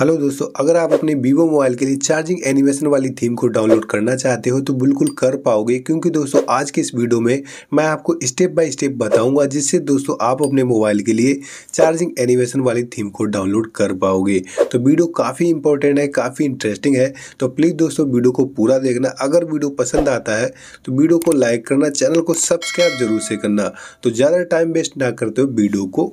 hello दोस्तों अगर आप अपने वीवो मोबाइल के लिए चार्जिंग एनिमेशन वाली थीम को डाउनलोड करना चाहते हो तो बिल्कुल कर पाओगे क्योंकि दोस्तों आज के इस वीडियो में मैं आपको स्टेप बाय स्टेप बताऊंगा जिससे दोस्तों आप अपने मोबाइल के लिए चार्जिंग एनिमेशन वाली थीम को डाउनलोड कर पाओगे तो वीडियो काफ़ी इंपॉर्टेंट है काफ़ी इंटरेस्टिंग है तो प्लीज़ दोस्तों वीडियो को पूरा देखना अगर वीडियो पसंद आता है तो वीडियो को लाइक करना चैनल को सब्सक्राइब जरूर से करना तो ज़्यादा टाइम वेस्ट ना करते हुए वीडियो को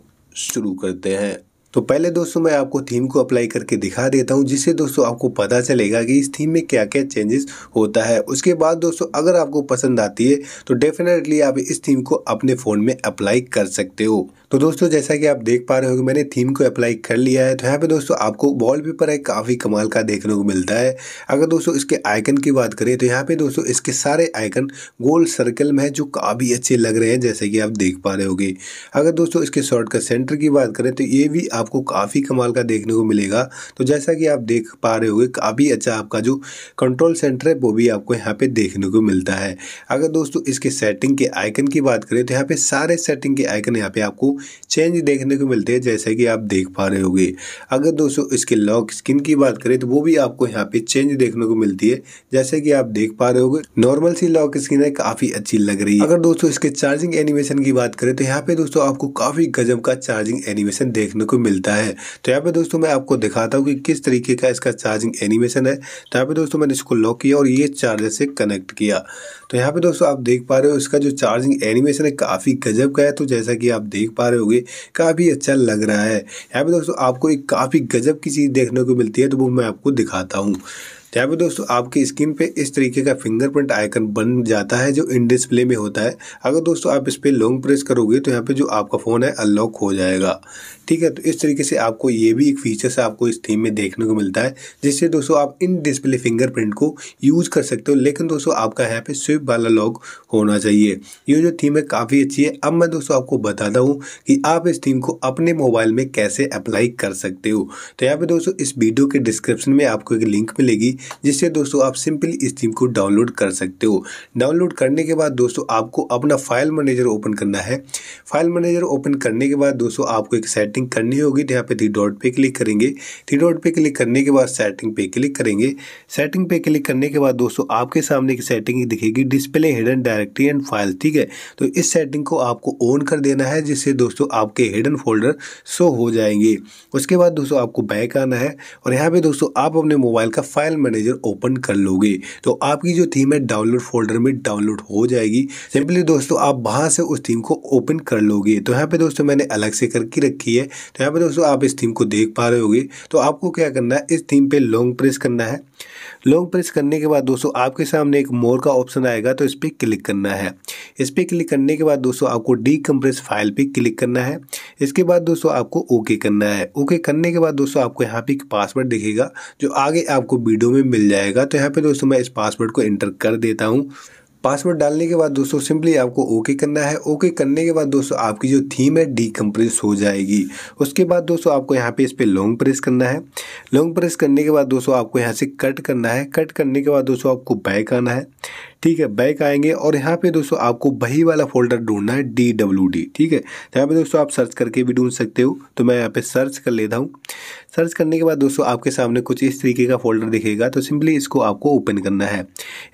शुरू करते हैं तो पहले दोस्तों मैं आपको थीम को अप्लाई करके दिखा देता हूँ जिससे दोस्तों आपको पता चलेगा कि इस थीम में क्या क्या चेंजेस होता है उसके बाद दोस्तों अगर आपको पसंद आती है तो डेफिनेटली आप इस थीम को अपने फ़ोन में अप्लाई कर सकते हो तो दोस्तों जैसा कि आप देख पा रहे हो कि मैंने थीम को अप्लाई कर लिया है तो यहाँ पे दोस्तों आपको वॉलपेपर एक काफ़ी कमाल का देखने को मिलता है अगर दोस्तों इसके आइकन की बात करें तो यहाँ पे दोस्तों इसके सारे आइकन गोल सर्कल में है जो काफ़ी अच्छे लग रहे हैं जैसे कि आप देख पा रहे होगे अगर दोस्तों इसके शॉर्ट का सेंटर की बात करें तो ये भी आप आपको काफ़ी कमाल का देखने को मिलेगा तो जैसा कि आप देख पा रहे हो काफ़ी अच्छा आपका जो कंट्रोल सेंटर है वो भी आपको यहाँ पे देखने को मिलता है अगर दोस्तों इसके सेटिंग के आइकन की बात करें तो यहाँ पे सारे सेटिंग के आइकन यहाँ पे आपको चेंज देखने को मिलते हैं जैसा कि आप देख पा रहे होंगे अगर दोस्तों इसके लॉक स्किन की बात करें तो वो भी आपको यहाँ पे चेंज देखने को मिलती है जैसे कि आप देख पा रहे होंगे नॉर्मल सी लॉक स्किन है काफ़ी अच्छी लग रही है अगर दोस्तों इसके चार्जिंग एनिमेशन की बात करें तो यहाँ पे दोस्तों आपको काफ़ी गजब का चार्जिंग एनिमेशन देखने को मिल मिलता है तो यहाँ पे दोस्तों मैं आपको दिखाता हूँ कि किस तरीके का इसका चार्जिंग एनिमेशन है तो यहाँ पे दोस्तों मैंने इसको लॉक किया और ये चार्जर से कनेक्ट किया तो यहाँ पे दोस्तों आप देख पा रहे हो इसका जो चार्जिंग एनिमेशन है काफ़ी गजब का है तो जैसा कि आप देख पा रहे होगे काफ़ी अच्छा लग रहा है यहाँ पे दोस्तों आपको एक काफ़ी गजब की चीज़ देखने को मिलती है तो वो मैं आपको दिखाता हूँ तो यहाँ पे दोस्तों आपकी स्क्रीन पे इस तरीके का फिंगरप्रिंट आइकन बन जाता है जो इन डिस्प्ले में होता है अगर दोस्तों आप इस पर लॉन्ग प्रेस करोगे तो यहाँ पे जो आपका फ़ोन है अनलॉक हो जाएगा ठीक है तो इस तरीके से आपको ये भी एक फीचर्स आपको इस थीम में देखने को मिलता है जिससे दोस्तों आप इन डिस्प्ले फिंगरप्रिंट को यूज़ कर सकते हो लेकिन दोस्तों आपका यहाँ पे स्विप वाला लॉक होना चाहिए ये जो थीम है काफ़ी अच्छी है अब मैं दोस्तों आपको बताता हूँ कि आप इस थीम को अपने मोबाइल में कैसे अप्लाई कर सकते हो तो यहाँ पर दोस्तों इस वीडियो के डिस्क्रिप्शन में आपको एक लिंक मिलेगी जिससे दोस्तों आप सिंपली इस थीम को डाउनलोड कर सकते हो डाउनलोड करने के बाद दोस्तों आपको अपना फाइल मैनेजर ओपन करना है फाइल मैनेजर ओपन करने के बाद दोस्तों आपको एक सेटिंग करनी होगी यहाँ पे थ्री डॉट पे क्लिक करेंगे थ्री डॉट पे क्लिक करने के बाद सेटिंग पे क्लिक करेंगे सेटिंग पे क्लिक करने के बाद दोस्तों आपके सामने की सेटिंग दिखेगी display hidden directory and file ठीक है तो इस सेटिंग को आपको ऑन कर देना है जिससे दोस्तों आपके हिडन फोल्डर शो हो जाएंगे उसके बाद दोस्तों आपको बैक आना है और यहाँ पे दोस्तों आप अपने मोबाइल का फाइल मैनेजर मैनेजर ओपन कर लोगे तो आपकी जो थीम है डाउनलोड फोल्डर में डाउनलोड हो जाएगी सिंपली दोस्तों आप वहाँ से उस थीम को ओपन कर लोगे तो यहाँ पे दोस्तों मैंने अलग से करके रखी है तो यहाँ पे दोस्तों आप इस थीम को देख पा रहे होगे तो आपको क्या करना है इस थीम पे लॉन्ग प्रेस करना है लॉन्ग प्रेस करने के बाद दोस्तों आपके सामने एक मोर का ऑप्शन आएगा तो इस पर क्लिक करना है इस पर क्लिक करने के बाद दोस्तों आपको डी कंप्रेस फाइल पर क्लिक करना है इसके बाद दोस्तों आपको ओके करना है ओके करने के बाद दोस्तों आपको यहाँ पर एक पासवर्ड दिखेगा जो आगे आपको वीडियो में मिल जाएगा तो यहाँ पर दोस्तों मैं इस पासवर्ड को एंटर कर देता हूँ पासवर्ड डालने के बाद दोस्तों सिंपली आपको ओके करना है ओके करने के बाद दोस्तों आपकी जो थीम है डीकम्प्रेस हो जाएगी उसके बाद दोस्तों आपको यहाँ पे इस पर लॉन्ग प्रेस करना है लॉन्ग प्रेस करने के बाद दोस्तों आपको यहाँ से कट करना है कट करने के बाद दोस्तों आपको बैक आना है ठीक है बैक आएंगे और यहाँ पे दोस्तों आपको वही वाला फोल्डर ढूंढना है डी डब्ल्यू डी ठीक है तो यहाँ पे दोस्तों आप सर्च करके भी ढूंढ सकते हो तो मैं यहाँ पे सर्च कर लेता हूँ सर्च करने के बाद दोस्तों आपके सामने कुछ इस तरीके का फोल्डर दिखेगा तो सिंपली इसको आपको ओपन करना है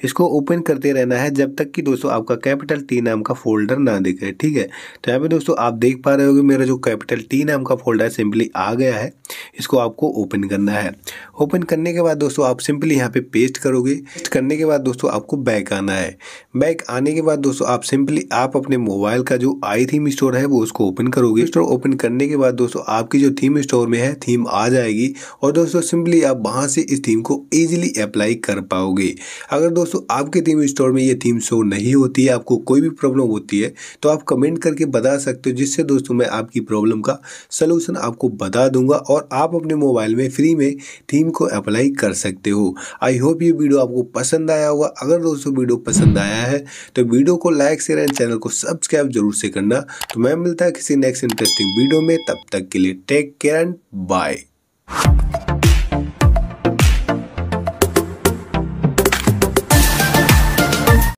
इसको ओपन करते रहना है जब तक कि दोस्तों आपका कैपिटल टी नाम का फोल्डर ना दिखे ठीक है तो यहाँ पे दोस्तों आप देख पा रहे हो मेरा जो कैपिटल टी नाम का फोल्डर है सिंपली आ गया है इसको आपको ओपन करना है ओपन करने के बाद दोस्तों आप सिंपली यहाँ पे पेस्ट करोगे पेस्ट करने के बाद दोस्तों आपको बैक जाना है बैक आने के बाद दोस्तों आप सिंपली आप अपने मोबाइल का जो आई थीम स्टोर है वो उसको ओपन करोगे स्टोर ओपन करने के बाद दोस्तों आपकी जो थीम स्टोर में है थीम आ जाएगी और दोस्तों सिंपली आप वहाँ से इस थीम को ईजिली अप्लाई कर पाओगे अगर दोस्तों आपके थीम स्टोर में ये थीम शो नहीं होती है आपको कोई भी प्रॉब्लम होती है तो आप कमेंट करके बता सकते हो जिससे दोस्तों मैं आपकी प्रॉब्लम का सलूशन आपको बता दूंगा और आप अपने मोबाइल में फ्री में थीम को अप्लाई कर सकते हो आई होप ये वीडियो आपको पसंद आया होगा अगर दोस्तों वीडियो वीडियो पसंद आया है तो वीडियो को लाइक शेयर एंड चैनल को सब्सक्राइब जरूर से करना तो मैं मिलता है किसी नेक्स्ट इंटरेस्टिंग वीडियो में तब तक के लिए टेक केयर एंड बाय